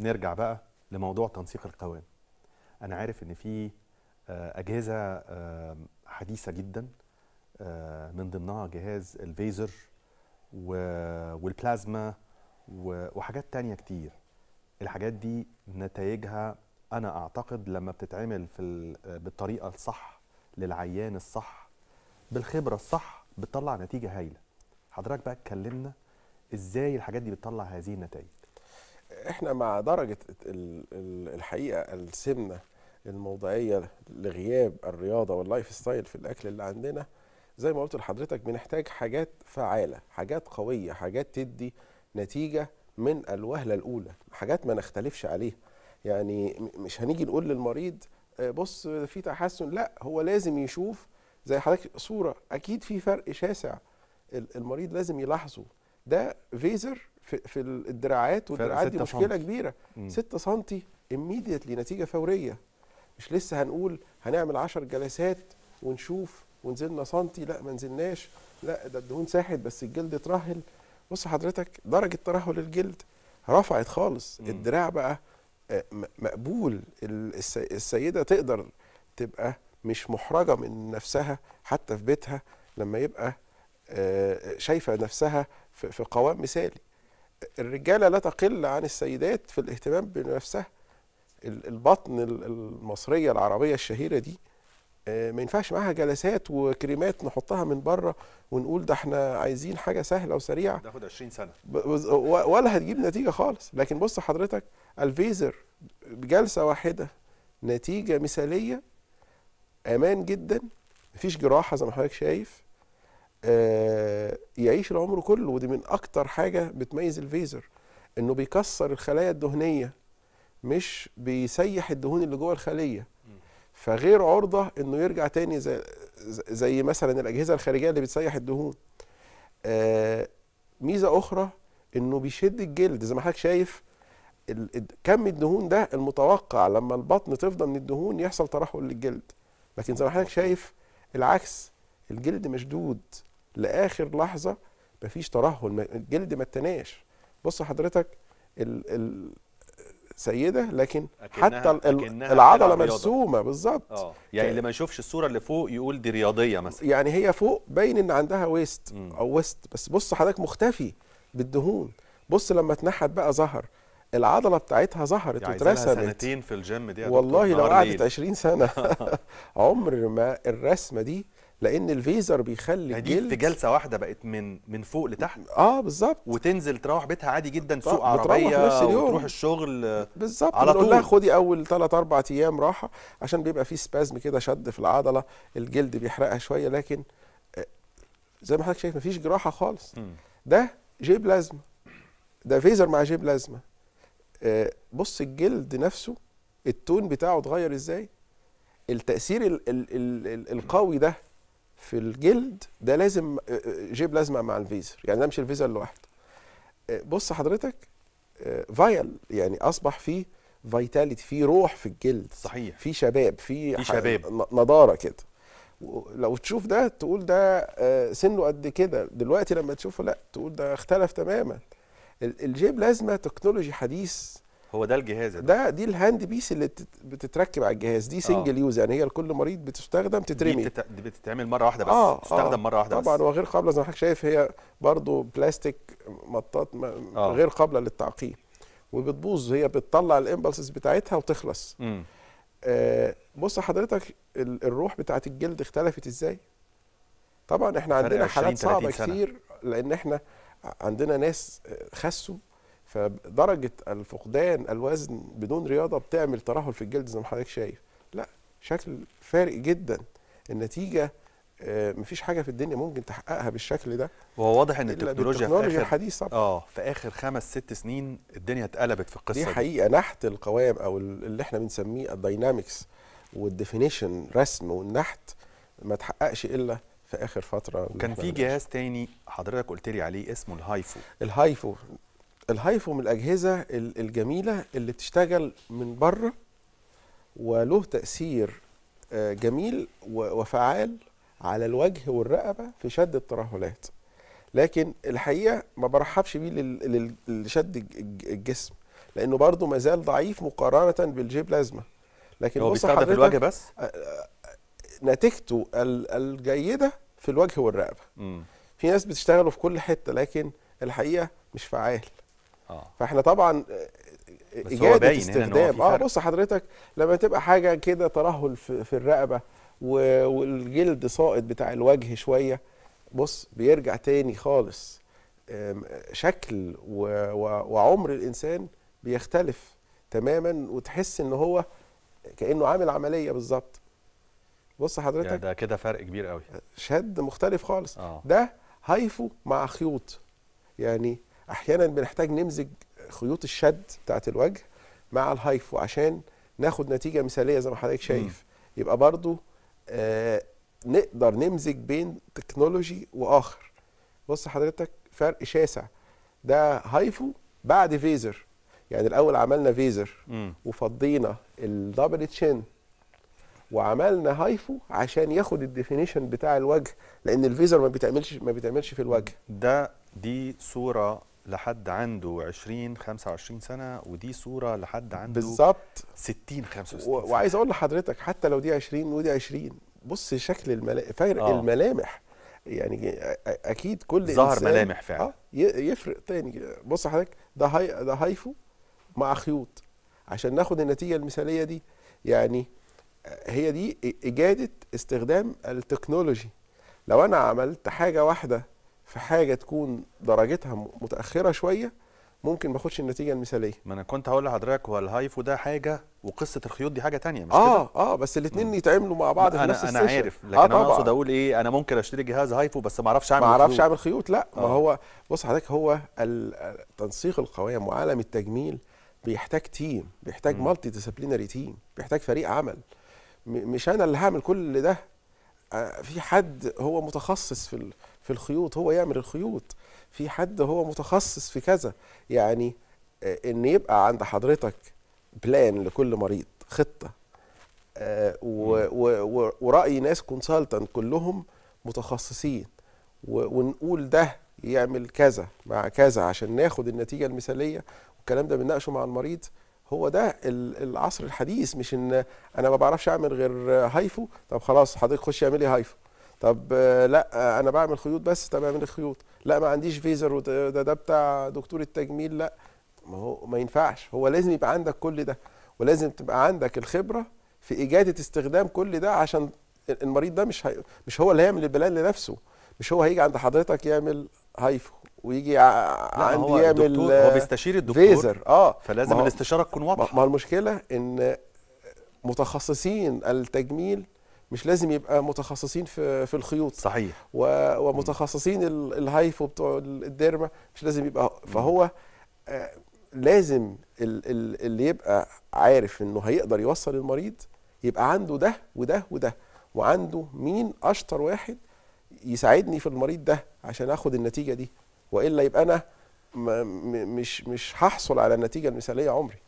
نرجع بقى لموضوع تنسيق القوام انا عارف ان في آه، اجهزه آه، حديثه جدا آه، من ضمنها جهاز الفيزر والبلازما وحاجات تانية كتير الحاجات دي نتائجها انا اعتقد لما بتتعمل في بالطريقه الصح للعيان الصح بالخبره الصح بتطلع نتيجه هايله حضرتك بقى اتكلمنا ازاي الحاجات دي بتطلع هذه النتائج احنا مع درجه الحقيقه السمنه الموضعيه لغياب الرياضه واللايف ستايل في الاكل اللي عندنا زي ما قلت لحضرتك بنحتاج حاجات فعاله حاجات قويه حاجات تدي نتيجه من الوهله الاولى حاجات ما نختلفش عليها يعني مش هنيجي نقول للمريض آه، بص في تحسن لا هو لازم يشوف زي حضرتك صوره اكيد في فرق شاسع المريض لازم يلاحظه ده فيزر في, في الدراعات والدراعات دي مشكله سنتي. كبيره 6 سم ايميديتلي نتيجه فوريه مش لسه هنقول هنعمل 10 جلسات ونشوف ونزلنا سنتي لا ما نزلناش لا ده الدهون ساحت بس الجلد اترهل بص حضرتك درجه ترهل الجلد رفعت خالص مم. الدراع بقى آه، مقبول السيده تقدر تبقى مش محرجه من نفسها حتى في بيتها لما يبقى آه، شايفه نفسها في قوام مثالي الرجالة لا تقل عن السيدات في الاهتمام بنفسها البطن المصرية العربية الشهيرة دي آه، ما ينفعش معاها جلسات وكريمات نحطها من بره ونقول ده احنا عايزين حاجه سهله وسريعه تاخد 20 سنه ولا هتجيب نتيجه خالص لكن بص حضرتك الفيزر بجلسه واحده نتيجه مثاليه امان جدا مفيش جراحه زي ما حضرتك شايف آه، يعيش العمر كله ودي من اكتر حاجه بتميز الفيزر انه بيكسر الخلايا الدهنيه مش بيسيح الدهون اللي جوه الخليه فغير عرضه انه يرجع تاني زي, زي مثلا الاجهزه الخارجيه اللي بتسيح الدهون آه، ميزه اخرى انه بيشد الجلد زي ما حضرتك شايف كم الدهون ده المتوقع لما البطن تفضى من الدهون يحصل ترهل للجلد لكن زي ما حضرتك شايف العكس الجلد مشدود لاخر لحظه مفيش ترهل الجلد ما اتناش بص حضرتك ال ال سيده لكن أكنها حتى أكنها العضله مرسومه بالظبط آه، يعني اللي ما يشوفش الصوره اللي فوق يقول دي رياضيه مثلا يعني هي فوق باين ان عندها ويست م. او ويست بس بص حضرتك مختفي بالدهون بص لما اتنحت بقى ظهر العضله بتاعتها ظهرت يعني سنتين في الجيم دي والله لو قعدت 20 سنه عمر ما الرسمه دي لان الفيزر بيخلي الجلد في جلسه واحده بقت من من فوق لتحت اه بالظبط وتنزل تروح بيتها عادي جدا سوق عربيه نفس اليوم. وتروح الشغل بالظبط على طول لها خدي اول 3 4 ايام راحه عشان بيبقى في سبازم كده شد في العضله الجلد بيحرقها شويه لكن آه، زي ما حضرتك شايف مفيش جراحه خالص ده جيب لازمه ده فيزر مع جيب لازمه آه، بص الجلد نفسه التون بتاعه اتغير ازاي التاثير القوي ده في الجلد ده لازم آه، آه، جيب لازمه مع الفيزر يعني ده مش الفيزر لوحده آه، بص حضرتك فايل يعني اصبح فيه فيتاليتي في روح في الجلد صحيح في شباب في, في شباب نضاره كده لو تشوف ده تقول ده سنه قد كده دلوقتي لما تشوفه لا تقول ده اختلف تماما الجيب لازمه تكنولوجي حديث هو ده الجهاز ده, ده دي الهاند بيس اللي بتتركب على الجهاز دي سنجل آه. يوز يعني هي لكل مريض بتستخدم تترمي دي, بتت... دي بتتعمل مره واحده بس آه آه آه مره واحده طبعا بس. وغير قابله زي ما حضرتك شايف هي برضو بلاستيك مطاط م... آه. غير قابله للتعقيم وبتبوظ هي بتطلع الامبلسز بتاعتها وتخلص آه بص حضرتك الروح بتاعت الجلد اختلفت ازاي طبعا احنا عندنا حالات صعبه كتير لان احنا عندنا ناس خسوا فدرجه الفقدان الوزن بدون رياضه بتعمل ترهل في الجلد زي ما حضرتك شايف لا شكل فارق جدا النتيجه آه، مفيش حاجه في الدنيا ممكن تحققها بالشكل ده وهو واضح ان التكنولوجيا في اخر الحديثه اه في اخر خمس ست سنين الدنيا اتقلبت في القصه دي حقيقه نحت القوام او اللي احنا بنسميه الداينامكس والديفينيشن رسم والنحت ما تحققش الا في اخر فتره كان في جهاز تاني حضرتك قلت لي عليه اسمه الهايفو الهايفو الهايفو من الاجهزه الجميله اللي بتشتغل من بره وله تاثير آه، جميل وفعال على الوجه والرقبه في شد الترهلات لكن الحقيقه ما برحبش بيه لشد الجسم لانه برضه مازال ضعيف مقارنه بالجي بلازما لكن هو بيستخدم في الوجه بس آه، آه، نتيجته الجيده في الوجه والرقبه م. في ناس بتشتغله في كل حته لكن الحقيقه مش فعال آه. فاحنا طبعا اجاده آه، آه، استخدام اه بص حضرتك لما تبقى حاجه كده ترهل في, في الرقبه والجلد صائد بتاع الوجه شويه بص بيرجع تاني خالص شكل وعمر الانسان بيختلف تماما وتحس ان هو كانه عامل عمليه بالظبط بص حضرتك يعني ده كده فرق كبير قوي شد مختلف خالص آه. ده هايفو مع خيوط يعني احيانا بنحتاج نمزج خيوط الشد بتاعت الوجه مع الهايفو عشان ناخد نتيجه مثاليه زي ما حضرتك شايف يبقى برضو آه نقدر نمزج بين تكنولوجي واخر بص حضرتك فرق شاسع ده هايفو بعد فيزر يعني الاول عملنا فيزر مم. وفضينا الدبل تشين وعملنا هايفو عشان ياخد الديفينيشن بتاع الوجه لان الفيزر ما بيتعملش ما بيتعملش في الوجه ده دي صوره لحد عنده 20 25 سنه ودي صوره لحد عنده بالظبط 60 65 وعايز اقول لحضرتك حتى لو دي 20 ودي 20 بص شكل الملا... فرق آه. الملامح يعني اكيد كل ظهر ملامح فعلا آه يفرق تاني بص حضرتك ده هاي ده هايفو مع خيوط عشان ناخد النتيجه المثاليه دي يعني هي دي اجاده استخدام التكنولوجي لو انا عملت حاجه واحده في حاجه تكون درجتها متاخره شويه ممكن ما اخدش النتيجه المثاليه ما انا كنت هقول لحضرتك هو الهايفو ده حاجه وقصه الخيوط دي حاجه تانية مش اه كده؟ اه بس الاثنين يتعملوا مع بعض في نفس السيشن آه، انا عارف لكن آه انا اقصد اقول ايه انا ممكن اشتري جهاز هايفو بس ما اعرفش اعمل ما اعرفش اعمل خيوط لا آه. ما هو بص حضرتك هو تنسيق القوام وعالم التجميل بيحتاج تيم بيحتاج مالتي ديسيبلينري تيم بيحتاج فريق عمل مش انا اللي هعمل كل ده آه، في حد هو متخصص في في الخيوط هو يعمل الخيوط في حد هو متخصص في كذا يعني آه، ان يبقى عند حضرتك بلان لكل مريض خطه آه، وراي ناس كونسلتنت كلهم متخصصين ونقول ده يعمل كذا مع كذا عشان ناخد النتيجه المثاليه والكلام ده بنناقشه مع المريض هو ده العصر الحديث مش ان انا ما بعرفش اعمل غير هايفو طب خلاص حضرتك خشي اعملي هايفو طب لا انا بعمل خيوط بس طب اعملي خيوط لا ما عنديش فيزر ده ده بتاع دكتور التجميل لا ما هو ما ينفعش هو لازم يبقى عندك كل ده ولازم تبقى عندك الخبره في اجاده استخدام كل ده عشان المريض ده مش هي... مش هو اللي هيعمل البلان لنفسه مش هو هيجي عند حضرتك يعمل هايفو ويجي عندي هو الدكتور هو بيستشير الدكتور فيزر اه فلازم الاستشاره تكون واضحه ما المشكله ان متخصصين التجميل مش لازم يبقى متخصصين في في الخيوط صحيح ومتخصصين الهايفو بتوع الديرما مش لازم يبقى فهو آه لازم اللي يبقى عارف انه هيقدر يوصل المريض يبقى عنده ده وده وده وعنده مين اشطر واحد يساعدني في المريض ده عشان اخد النتيجه دي والا يبقى انا مش مش هحصل على النتيجه المثاليه عمري